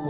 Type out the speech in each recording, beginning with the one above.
بسم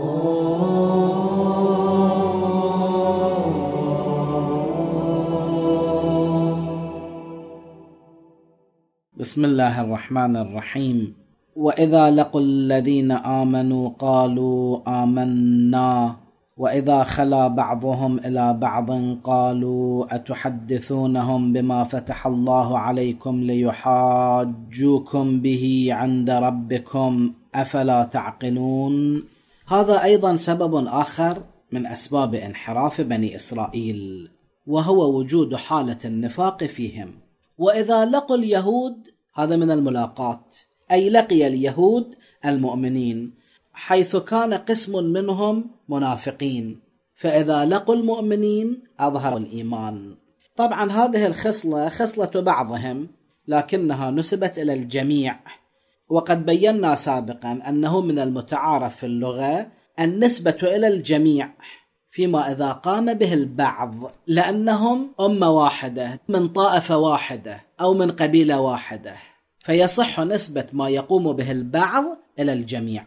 الله الرحمن الرحيم واذا لقوا الذين امنوا قالوا امنا واذا خلا بعضهم الى بعض قالوا اتحدثونهم بما فتح الله عليكم ليحاجوكم به عند ربكم افلا تعقلون هذا أيضا سبب آخر من أسباب انحراف بني إسرائيل وهو وجود حالة النفاق فيهم وإذا لقوا اليهود هذا من الملاقات أي لقي اليهود المؤمنين حيث كان قسم منهم منافقين فإذا لقوا المؤمنين أظهروا الإيمان طبعا هذه الخصلة خصلة بعضهم لكنها نسبت إلى الجميع وقد بينا سابقا أنه من المتعارف في اللغة النسبة إلى الجميع فيما إذا قام به البعض لأنهم أمة واحدة من طائفة واحدة أو من قبيلة واحدة فيصح نسبة ما يقوم به البعض إلى الجميع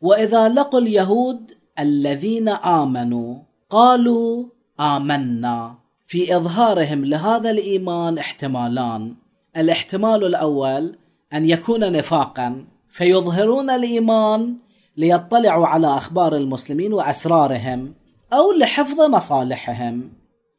وإذا لقوا اليهود الذين آمنوا قالوا آمنا في إظهارهم لهذا الإيمان احتمالان الاحتمال الأول ان يكون نفاقا فيظهرون الايمان ليطلعوا على اخبار المسلمين واسرارهم او لحفظ مصالحهم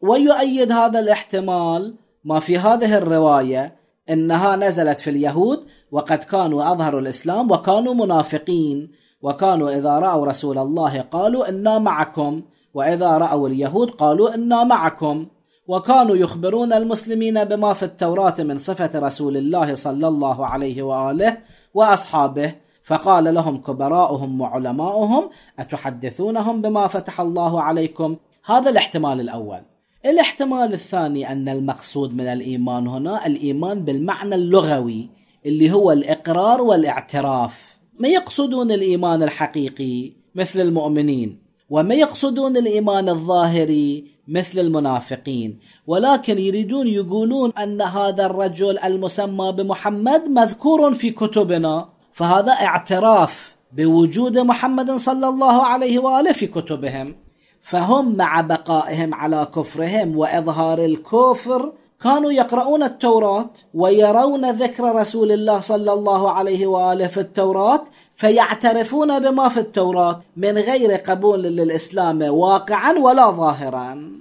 ويؤيد هذا الاحتمال ما في هذه الروايه انها نزلت في اليهود وقد كانوا اظهروا الاسلام وكانوا منافقين وكانوا اذا راوا رسول الله قالوا انا معكم واذا راوا اليهود قالوا انا معكم وكانوا يخبرون المسلمين بما في التوراة من صفة رسول الله صلى الله عليه وآله وأصحابه فقال لهم كبراؤهم وعلماؤهم أتحدثونهم بما فتح الله عليكم هذا الاحتمال الأول الاحتمال الثاني أن المقصود من الإيمان هنا الإيمان بالمعنى اللغوي اللي هو الإقرار والاعتراف ما يقصدون الإيمان الحقيقي مثل المؤمنين وما يقصدون الإيمان الظاهري مثل المنافقين ولكن يريدون يقولون أن هذا الرجل المسمى بمحمد مذكور في كتبنا فهذا اعتراف بوجود محمد صلى الله عليه وآله في كتبهم فهم مع بقائهم على كفرهم وإظهار الكفر كانوا يقرؤون التوراة ويرون ذكر رسول الله صلى الله عليه واله في التوراة فيعترفون بما في التوراة من غير قبول للإسلام واقعا ولا ظاهرا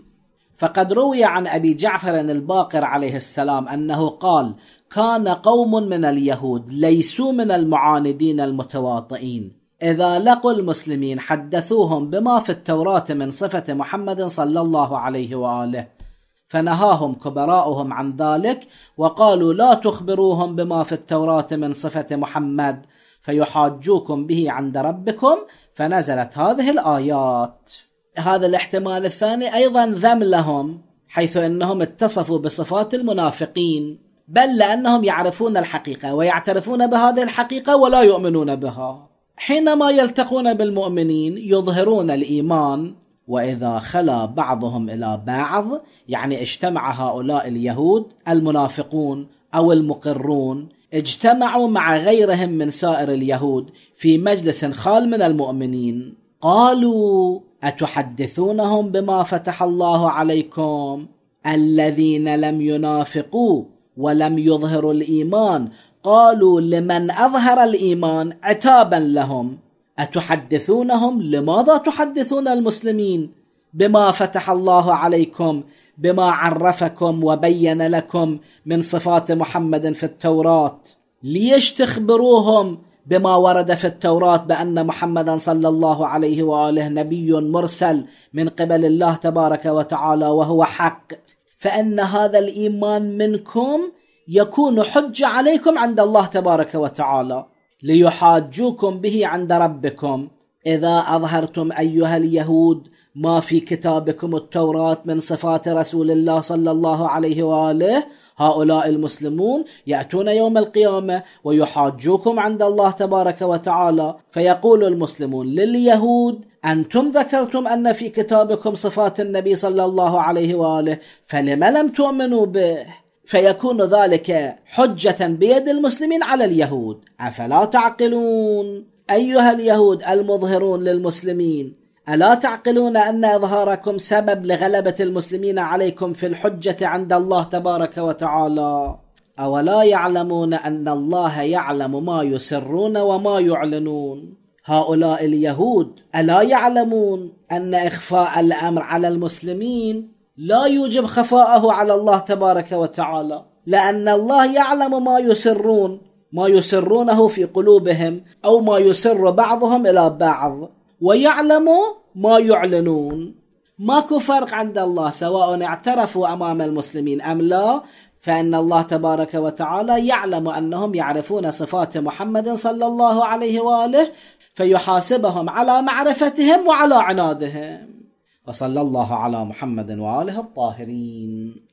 فقد روي عن أبي جعفر الباقر عليه السلام أنه قال كان قوم من اليهود ليسوا من المعاندين المتواطئين إذا لقوا المسلمين حدثوهم بما في التوراة من صفة محمد صلى الله عليه وآله فنهاهم كبراؤهم عن ذلك وقالوا لا تخبروهم بما في التوراة من صفة محمد فيحاجوكم به عند ربكم فنزلت هذه الايات هذا الاحتمال الثاني ايضا ذم لهم حيث انهم اتصفوا بصفات المنافقين بل لانهم يعرفون الحقيقه ويعترفون بهذه الحقيقه ولا يؤمنون بها حينما يلتقون بالمؤمنين يظهرون الايمان واذا خلا بعضهم الى بعض يعني اجتمع هؤلاء اليهود المنافقون او المقرون اجتمعوا مع غيرهم من سائر اليهود في مجلس خال من المؤمنين قالوا اتحدثونهم بما فتح الله عليكم الذين لم ينافقوا ولم يظهروا الايمان قالوا لمن اظهر الايمان عتابا لهم اتحدثونهم لماذا تحدثون المسلمين بما فتح الله عليكم بما عرفكم وبين لكم من صفات محمد في التوراه ليش تخبروهم بما ورد في التوراه بان محمدا صلى الله عليه واله نبي مرسل من قبل الله تبارك وتعالى وهو حق فان هذا الايمان منكم يكون حجه عليكم عند الله تبارك وتعالى ليحاجوكم به عند ربكم اذا اظهرتم ايها اليهود ما في كتابكم التوراة من صفات رسول الله صلى الله عليه واله هؤلاء المسلمون ياتون يوم القيامه ويحاجوكم عند الله تبارك وتعالى فيقول المسلمون لليهود انتم ذكرتم ان في كتابكم صفات النبي صلى الله عليه واله فلم لم تؤمنوا به فيكون ذلك حجه بيد المسلمين على اليهود افلا تعقلون ايها اليهود المظهرون للمسلمين ألا تعقلون أن إظهاركم سبب لغلبة المسلمين عليكم في الحجة عند الله تبارك وتعالى أولا يعلمون أن الله يعلم ما يسرون وما يعلنون هؤلاء اليهود ألا يعلمون أن إخفاء الأمر على المسلمين لا يوجب خفاءه على الله تبارك وتعالى لأن الله يعلم ما يسرون ما يسرونه في قلوبهم أو ما يسر بعضهم إلى بعض ويعلم ما يعلنون ماكو فرق عند الله سواء اعترفوا امام المسلمين ام لا فان الله تبارك وتعالى يعلم انهم يعرفون صفات محمد صلى الله عليه واله فيحاسبهم على معرفتهم وعلى عنادهم وصلى الله على محمد واله الطاهرين